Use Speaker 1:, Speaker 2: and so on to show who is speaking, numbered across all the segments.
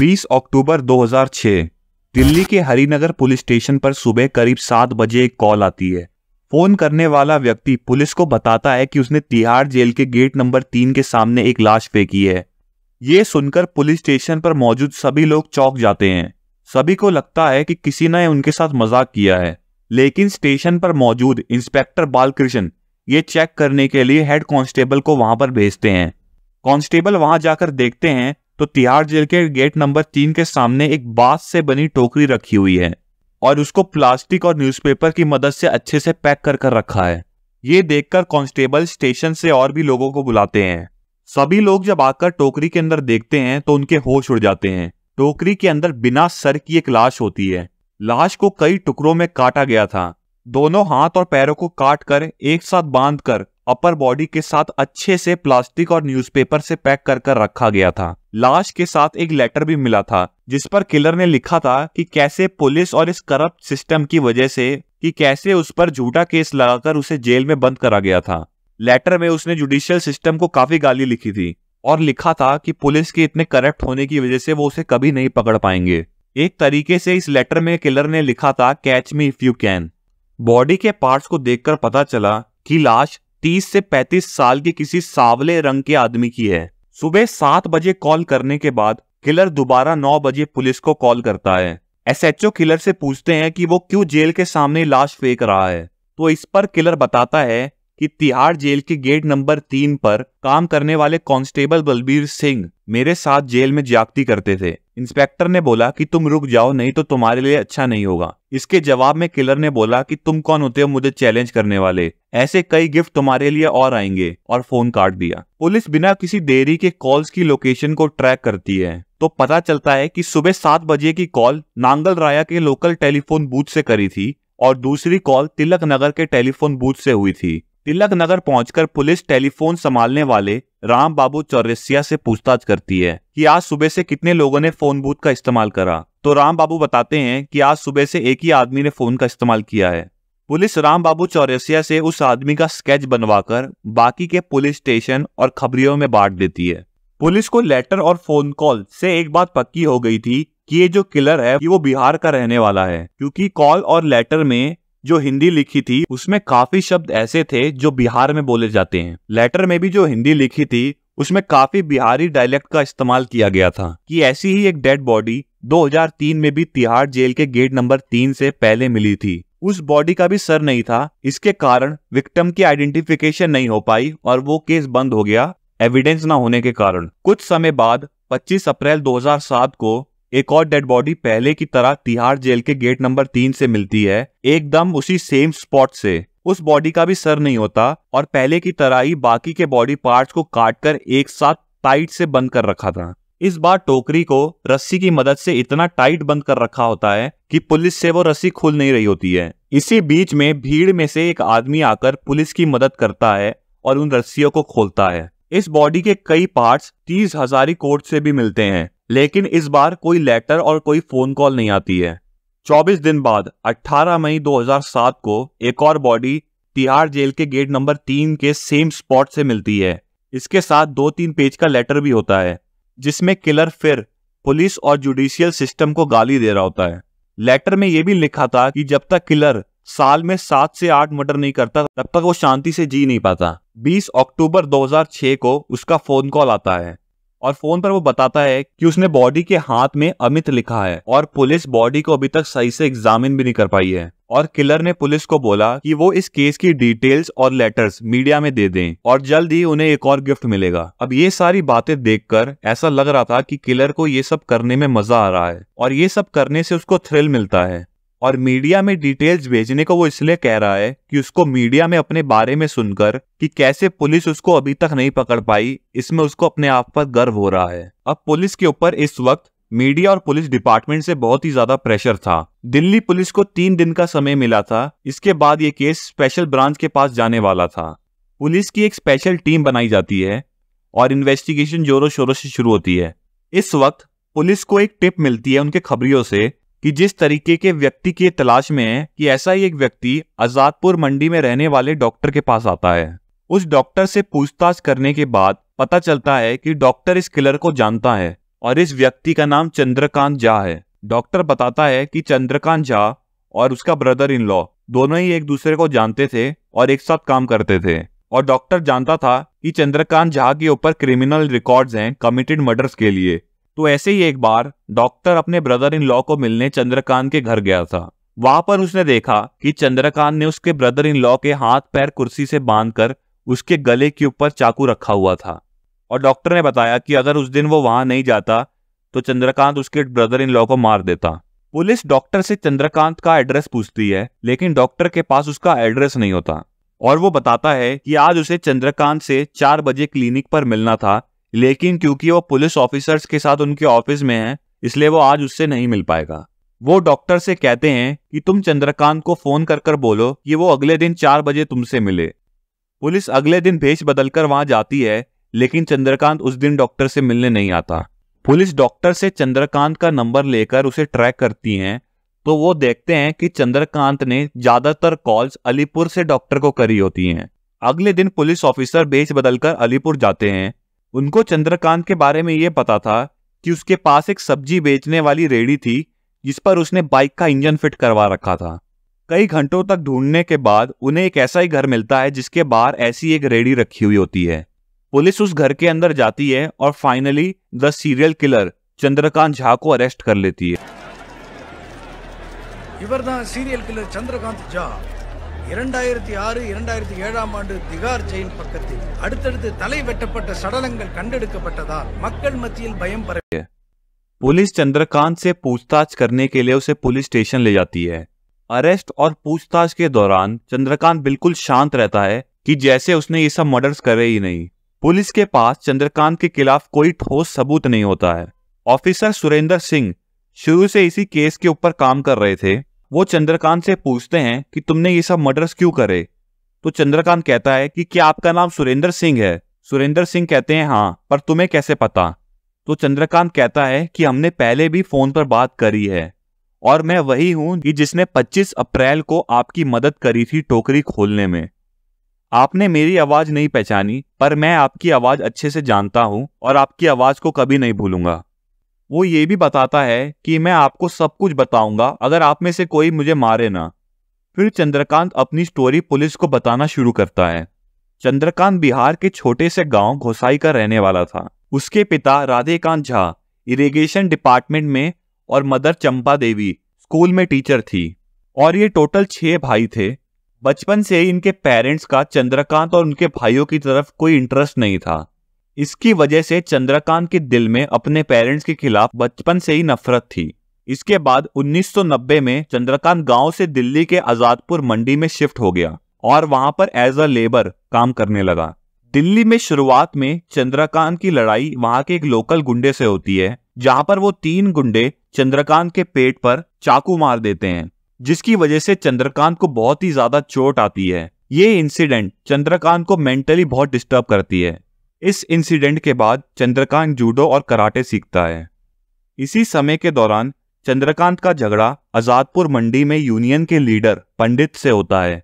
Speaker 1: 20 अक्टूबर 2006 दिल्ली के Harinagar police station पर सुबह करीब सात बजे एक कॉल आती है फोन करने वाला व्यक्ति पुलिस को बताता है कि उसने तिहाड़ जेल के गेट नंबर तीन के सामने एक लाश फेंकी है ये सुनकर पुलिस स्टेशन पर मौजूद सभी लोग चौक जाते हैं सभी को लगता है कि किसी ने उनके साथ मजाक किया है लेकिन स्टेशन पर मौजूद इंस्पेक्टर बालकृष्ण ये चेक करने के लिए हेड कांस्टेबल को वहां पर भेजते हैं कांस्टेबल वहां जाकर देखते हैं तो तिहाड़ जेल के गेट नंबर तीन के सामने एक बांस से बनी टोकरी रखी हुई है और उसको प्लास्टिक और न्यूज़पेपर की मदद से अच्छे से पैक कर कर रखा है ये देखकर कांस्टेबल स्टेशन से और भी लोगों को बुलाते हैं सभी लोग जब आकर टोकरी के अंदर देखते हैं तो उनके होश उड़ जाते हैं टोकरी के अंदर बिना सर की एक लाश होती है लाश को कई टुकड़ों में काटा गया था दोनों हाथ और पैरों को काट कर एक साथ बांध कर अपर बॉडी के साथ अच्छे से प्लास्टिक और न्यूज़पेपर से पैक कर कर रखा गया था लाश के साथ एक लेटर भी मिला था जिस पर किलर ने लिखा था कि कैसे पुलिस और इस करप्ट सिस्टम की वजह से कि कैसे उस पर झूठा केस लगाकर उसे जेल में बंद करा गया था लेटर में उसने जुडिशियल सिस्टम को काफी गाली लिखी थी और लिखा था कि पुलिस के इतने करप्ट होने की वजह से वो उसे कभी नहीं पकड़ पाएंगे एक तरीके से इस लेटर में किलर ने लिखा था catch me if you can body के पार्ट्स को देखकर पता चला कि लाश तीस से 35 साल के किसी सावले रंग के आदमी की है सुबह सात बजे कॉल करने के बाद किलर दोबारा नौ बजे पुलिस को कॉल करता है एसएचओ किलर से पूछते हैं कि वो क्यों जेल के सामने लाश फेंक रहा है तो इस पर किलर बताता है कि तिहाड़ जेल के गेट नंबर तीन पर काम करने वाले कांस्टेबल बलबीर सिंह मेरे साथ जेल में जागती करते थे इंस्पेक्टर ने बोला कि तुम रुक जाओ नहीं तो तुम्हारे लिए अच्छा नहीं होगा इसके जवाब में किलर ने बोला कि तुम कौन होते हो मुझे चैलेंज करने वाले ऐसे कई गिफ्ट तुम्हारे लिए और आएंगे और फोन काट दिया पुलिस बिना किसी देरी के कॉल्स की लोकेशन को ट्रैक करती है तो पता चलता है कि सुबह सात बजे की कॉल नांगल राया के लोकल टेलीफोन बूथ से करी थी और दूसरी कॉल तिलक नगर के टेलीफोन बूथ से हुई थी तिलक नगर पहुंचकर पुलिस टेलीफोन संभालने वाले राम बाबू चौरसिया से पूछताछ करती है कि आज सुबह से कितने लोगों ने फोन बूथ का इस्तेमाल करा तो राम बाबू बताते हैं कि आज सुबह से एक ही आदमी ने फोन का इस्तेमाल किया है पुलिस राम बाबू चौरसिया से उस आदमी का स्केच बनवाकर बाकी के पुलिस स्टेशन और खबरियों में बांट देती है पुलिस को लेटर और फोन कॉल से एक बात पक्की हो गई थी कि ये जो किलर है कि वो बिहार का रहने वाला है क्योंकि कॉल और लेटर में जो हिंदी लिखी थी उसमें काफी शब्द ऐसे थे जो बिहार में बोले जाते हैं लेटर में भी जो हिंदी लिखी थी उसमें काफी बिहारी डायलेक्ट का इस्तेमाल किया गया था कि ऐसी ही एक डेड बॉडी 2003 में भी तिहाड़ जेल के गेट नंबर तीन से पहले मिली थी उस बॉडी का भी सर नहीं था इसके कारण विक्टिम की आइडेंटिफिकेशन नहीं हो पाई और वो केस बंद हो गया एविडेंस ना होने के कारण कुछ समय बाद 25 अप्रैल 2007 को एक और डेड बॉडी पहले की तरह तिहाड़ जेल के गेट नंबर तीन से मिलती है एकदम उसी सेम स्पॉट से उस बॉडी का भी सर नहीं होता और पहले की तरह ही बाकी के बॉडी पार्ट्स को काटकर एक साथ टाइट से बंद कर रखा था इस बार टोकरी को रस्सी की मदद से इतना टाइट बंद कर रखा होता है कि पुलिस से वो रस्सी खुल नहीं रही होती है इसी बीच में भीड़ में से एक आदमी आकर पुलिस की मदद करता है और उन रस्सियों को खोलता है इस बॉडी के कई पार्ट्स तीस हजारी कोर्ट से भी मिलते हैं लेकिन इस बार कोई लेटर और कोई फोन कॉल नहीं आती है 24 दिन बाद 18 मई 2007 को एक और बॉडी तिहाड़ जेल के गेट नंबर तीन के सेम स्पॉट से मिलती है इसके साथ दो तीन पेज का लेटर भी होता है जिसमें किलर फिर पुलिस और जुडिशियल सिस्टम को गाली दे रहा होता है लेटर में यह भी लिखा था कि जब तक किलर साल में सात से आठ मर्डर नहीं करता तब तक वो शांति से जी नहीं पाता 20 अक्टूबर 2006 को उसका फोन कॉल आता है और फोन पर वो बताता है कि उसने बॉडी के हाथ में अमित लिखा है और पुलिस बॉडी को अभी तक सही से एग्जामिन भी नहीं कर पाई है और किलर ने पुलिस को बोला कि वो इस केस की डिटेल्स और लेटर्स मीडिया में दे दें और जल्द ही उन्हें एक और गिफ्ट मिलेगा अब ये सारी बातें देखकर ऐसा लग रहा था कि किलर को ये सब करने में मजा आ रहा है और ये सब करने से उसको थ्रिल मिलता है और मीडिया में डिटेल्स भेजने को वो इसलिए कह रहा है कि उसको मीडिया में अपने बारे में सुनकर कि कैसे पुलिस उसको अभी तक नहीं पकड़ पाई इसमें उसको अपने आप पर गर्व हो रहा है अब पुलिस के ऊपर इस वक्त मीडिया और पुलिस डिपार्टमेंट से बहुत ही ज्यादा प्रेशर था दिल्ली पुलिस को तीन दिन का समय मिला था इसके बाद ये केस स्पेशल ब्रांच के पास जाने वाला था पुलिस की एक स्पेशल टीम बनाई जाती है और इन्वेस्टिगेशन जोरों शोरों से शुरू होती है इस वक्त पुलिस को एक टिप मिलती है उनके खबरियों से कि जिस तरीके के व्यक्ति की तलाश में है कि ऐसा ही एक व्यक्ति आजादपुर मंडी में रहने वाले डॉक्टर के पास आता है उस डॉक्टर से पूछताछ करने के बाद पता चलता है कि डॉक्टर इस किलर को जानता है और इस व्यक्ति का नाम चंद्रकांत झा है डॉक्टर बताता है कि चंद्रकांत झा और उसका ब्रदर इन लॉ दोनों ही एक दूसरे को जानते थे और एक साथ काम करते थे और डॉक्टर जानता था कि चंद्रकांत झा के ऊपर क्रिमिनल रिकॉर्ड्स हैं कमिटेड मर्डर्स के लिए तो ऐसे ही एक बार डॉक्टर अपने ब्रदर इन लॉ को मिलने चंद्रकांत के घर गया था वहां पर उसने देखा कि चंद्रकांत ने उसके ब्रदर इन लॉ के हाथ पैर कुर्सी से बांधकर उसके गले के ऊपर चाकू रखा हुआ था और डॉक्टर ने बताया कि अगर उस दिन वो वहां नहीं जाता तो चंद्रकांत उसके ब्रदर इन लॉ को मार देता पुलिस डॉक्टर से चंद्रकांत का एड्रेस पूछती है लेकिन डॉक्टर के पास उसका एड्रेस नहीं होता और वो बताता है कि आज उसे चंद्रकांत से चार बजे क्लिनिक पर मिलना था लेकिन क्योंकि वो पुलिस ऑफिसर्स के साथ उनके ऑफिस में है इसलिए वो आज उससे नहीं मिल पाएगा वो डॉक्टर से कहते हैं कि तुम चंद्रकांत को फोन कर कर बोलो कि वो अगले दिन चार बजे तुमसे मिले पुलिस अगले दिन भेज बदलकर वहां जाती है लेकिन चंद्रकांत उस दिन डॉक्टर से मिलने नहीं आता पुलिस डॉक्टर से चंद्रकांत का नंबर लेकर उसे ट्रैक करती हैं तो वो देखते हैं कि चंद्रकांत ने ज्यादातर कॉल्स अलीपुर से डॉक्टर को करी होती हैं अगले दिन पुलिस ऑफिसर बेच बदलकर अलीपुर जाते हैं उनको चंद्रकांत के बारे में यह पता था कि उसके पास एक सब्जी बेचने वाली रेडी थी जिस पर उसने बाइक का इंजन फिट करवा रखा था कई घंटों तक ढूंढने के बाद उन्हें एक ऐसा ही घर मिलता है जिसके बाहर ऐसी एक रेडी रखी हुई होती है पुलिस उस घर के अंदर जाती है और finally the serial killer Chandrakant Jha को अरेस्ट कर लेती है सीरियल किलर चंद्रकांत झा இரண்டாயிரத்தி ஆறு இரண்டாயிரத்தி ஏழாம் ஆண்டு திகார் ஜெயில் पुलिस चंद्रकांत से पूछताछ करने के लिए उसे पुलिस स्टेशन ले जाती है अरेस्ट और पूछताछ के दौरान चंद्रकांत बिल्कुल शांत रहता है कि जैसे उसने ये सब मर्डर्स करे ही नहीं पुलिस के पास चंद्रकांत के खिलाफ कोई ठोस सबूत नहीं होता है ऑफिसर सुरेंद्र सिंह शुरू से इसी केस के ऊपर काम कर रहे थे वो चंद्रकांत से पूछते हैं कि तुमने ये सब मर्डर्स क्यों करे तो चंद्रकांत कहता है कि क्या आपका नाम सुरेंद्र सिंह है सुरेंद्र सिंह कहते हैं हाँ पर तुम्हें कैसे पता तो चंद्रकांत कहता है कि हमने पहले भी फोन पर बात करी है और मैं वही हूं कि जिसने 25 अप्रैल को आपकी मदद करी थी टोकरी खोलने में आपने मेरी आवाज नहीं पहचानी पर मैं आपकी आवाज अच्छे से जानता हूं और आपकी आवाज को कभी नहीं भूलूंगा वो ये भी बताता है कि मैं आपको सब कुछ बताऊंगा अगर आप में से कोई मुझे मारे ना फिर चंद्रकांत अपनी स्टोरी पुलिस को बताना शुरू करता है चंद्रकांत बिहार के छोटे से गांव घोसाई का रहने वाला था उसके पिता राधेकांत झा इरिगेशन डिपार्टमेंट में और मदर चंपा देवी स्कूल में टीचर थी और ये टोटल छह भाई थे बचपन से ही इनके पेरेंट्स का चंद्रकांत और उनके भाइयों की तरफ कोई इंटरेस्ट नहीं था इसकी वजह से चंद्रकांत के दिल में अपने पेरेंट्स के खिलाफ बचपन से ही नफरत थी इसके बाद 1990 में चंद्रकांत गांव से दिल्ली के आजादपुर मंडी में शिफ्ट हो गया और वहां पर एज अ लेबर काम करने लगा दिल्ली में शुरुआत में चंद्रकांत की लड़ाई वहां के एक लोकल गुंडे से होती है जहां पर वो तीन गुंडे चंद्रकांत के पेट पर चाकू मार देते हैं जिसकी वजह से चंद्रकांत को बहुत ही ज्यादा चोट आती है ये इंसिडेंट चंद्रकांत को मेंटली बहुत डिस्टर्ब करती है इस इंसिडेंट के बाद चंद्रकांत जूडो और कराटे सीखता है इसी समय के दौरान चंद्रकांत का झगड़ा आजादपुर मंडी में यूनियन के लीडर पंडित से होता है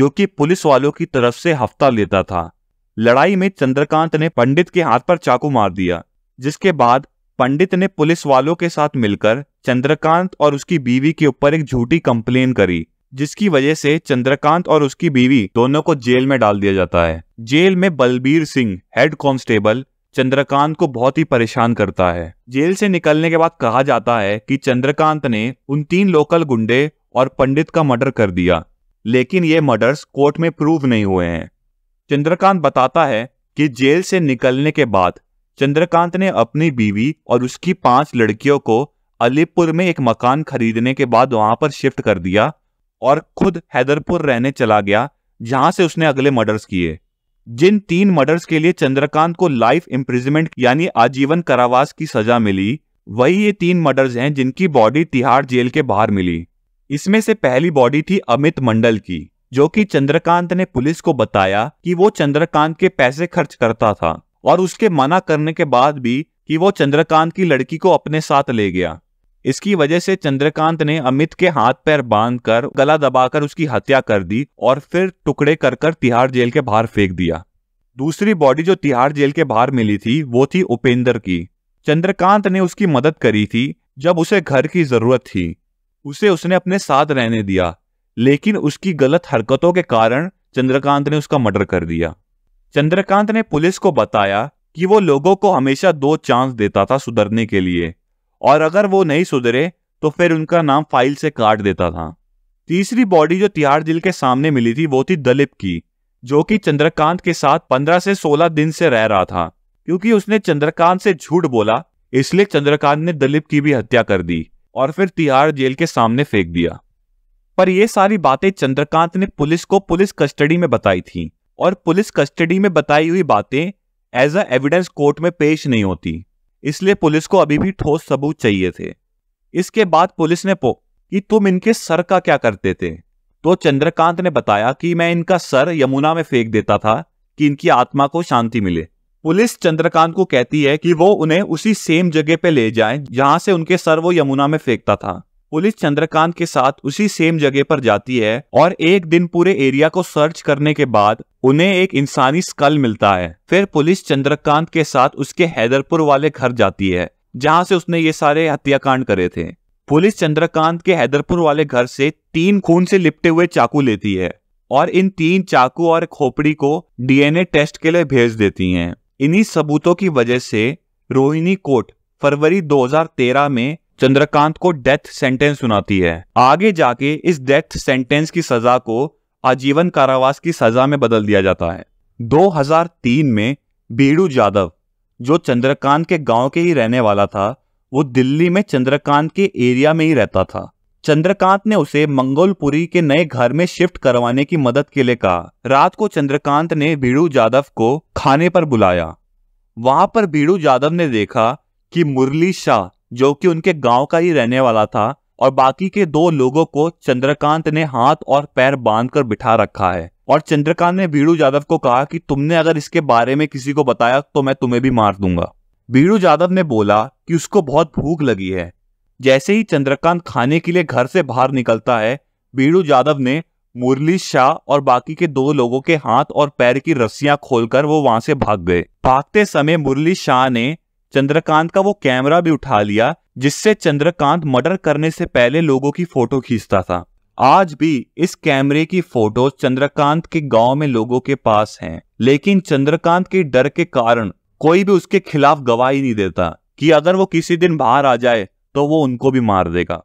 Speaker 1: जो कि पुलिस वालों की तरफ से हफ्ता लेता था लड़ाई में चंद्रकांत ने पंडित के हाथ पर चाकू मार दिया जिसके बाद पंडित ने पुलिस वालों के साथ मिलकर चंद्रकांत और उसकी बीवी के ऊपर एक झूठी कंप्लेन करी जिसकी वजह से चंद्रकांत और उसकी बीवी दोनों को जेल में डाल दिया जाता है जेल में बलबीर सिंह हेड कांस्टेबल चंद्रकांत को बहुत ही परेशान करता है जेल से निकलने के बाद कहा जाता है कि चंद्रकांत ने उन तीन लोकल गुंडे और पंडित का मर्डर कर दिया लेकिन ये मर्डर्स कोर्ट में प्रूव नहीं हुए हैं चंद्रकांत बताता है कि जेल से निकलने के बाद चंद्रकांत ने अपनी बीवी और उसकी पांच लड़कियों को अलीपुर में एक मकान खरीदने के बाद वहां पर शिफ्ट कर दिया और खुद हैदरपुर रहने चला गया जहां से उसने अगले मर्डर्स किए जिन तीन मर्डर्स के लिए चंद्रकांत को लाइफ इम्प्रिजमेंट यानी आजीवन कारावास की सजा मिली वही ये तीन मर्डर्स हैं जिनकी बॉडी तिहाड़ जेल के बाहर मिली इसमें से पहली बॉडी थी अमित मंडल की जो कि चंद्रकांत ने पुलिस को बताया कि वो चंद्रकांत के पैसे खर्च करता था और उसके मना करने के बाद भी कि वो चंद्रकांत की लड़की को अपने साथ ले गया इसकी वजह से चंद्रकांत ने अमित के हाथ पैर बांधकर गला दबाकर उसकी हत्या कर दी और फिर टुकड़े कर कर तिहाड़ जेल के बाहर फेंक दिया दूसरी बॉडी जो तिहाड़ जेल के बाहर मिली थी वो थी उपेंद्र की चंद्रकांत ने उसकी मदद करी थी जब उसे घर की जरूरत थी उसे उसने अपने साथ रहने दिया लेकिन उसकी गलत हरकतों के कारण चंद्रकांत ने उसका मर्डर कर दिया चंद्रकांत ने पुलिस को बताया कि वो लोगों को हमेशा दो चांस देता था सुधरने के लिए और अगर वो नहीं सुधरे तो फिर उनका नाम फाइल से काट देता था तीसरी बॉडी जो तिहाड़ जेल के सामने मिली थी वो थी दलिप की जो कि चंद्रकांत के साथ पंद्रह से सोलह दिन से रह रहा था क्योंकि उसने चंद्रकांत से झूठ बोला इसलिए चंद्रकांत ने दलिप की भी हत्या कर दी और फिर तिहाड़ जेल के सामने फेंक दिया पर यह सारी बातें चंद्रकांत ने पुलिस को पुलिस कस्टडी में बताई थी और पुलिस कस्टडी में बताई हुई बातें एज अ एविडेंस कोर्ट में पेश नहीं होती इसलिए पुलिस को अभी भी ठोस सबूत चाहिए थे इसके बाद पुलिस ने पो कि तुम इनके सर का क्या करते थे तो चंद्रकांत ने बताया कि मैं इनका सर यमुना में फेंक देता था कि इनकी आत्मा को शांति मिले पुलिस चंद्रकांत को कहती है कि वो उन्हें उसी सेम जगह पे ले जाए जहां से उनके सर वो यमुना में फेंकता था पुलिस चंद्रकांत के साथ उसी सेम जगह पर जाती है और एक दिन पूरे एरिया को सर्च करने के बाद उन्हें एक इंसानी स्कल मिलता है फिर पुलिस चंद्रकांत के साथ उसके हैदरपुर वाले घर जाती है जहां से उसने ये सारे हत्याकांड करे थे पुलिस चंद्रकांत के हैदरपुर वाले घर से तीन खून से लिपटे हुए चाकू लेती है और इन तीन चाकू और खोपड़ी को डीएनए टेस्ट के लिए भेज देती हैं। इन्हीं सबूतों की वजह से रोहिणी कोट फरवरी 2013 में चंद्रकांत को डेथ सेंटेंस सुनाती है आगे जाके इस डेथ सेंटेंस की सजा को आजीवन कारावास की सजा में बदल दिया जाता है 2003 में बीड़ू जादव जो चंद्रकांत के गांव के ही रहने वाला था वो दिल्ली में चंद्रकांत के एरिया में ही रहता था चंद्रकांत ने उसे मंगोलपुरी के नए घर में शिफ्ट करवाने की मदद के लिए कहा रात को चंद्रकांत ने बीड़ू जादव को खाने पर बुलाया वहां पर बीड़ू जादव ने देखा कि मुरली शाह जो कि उनके गांव का ही रहने वाला था और बाकी के दो लोगों को चंद्रकांत ने हाथ और पैर बांधकर बिठा रखा है और चंद्रकांत ने बीड़ू यादव को कहा कि तुमने अगर इसके बारे में किसी को बताया तो मैं तुम्हें भी मार दूंगा बीड़ू यादव ने बोला कि उसको बहुत भूख लगी है जैसे ही चंद्रकांत खाने के लिए घर से बाहर निकलता है बीड़ू यादव ने मुरली शाह और बाकी के दो लोगों के हाथ और पैर की रस्सियां खोलकर वो वहां से भाग गए भागते समय मुरली शाह ने चंद्रकांत का वो कैमरा भी उठा लिया जिससे चंद्रकांत मर्डर करने से पहले लोगों की फोटो खींचता था आज भी इस कैमरे की फोटो चंद्रकांत के गांव में लोगों के पास हैं लेकिन चंद्रकांत के डर के कारण कोई भी उसके खिलाफ गवाही नहीं देता कि अगर वो किसी दिन बाहर आ जाए तो वो उनको भी मार देगा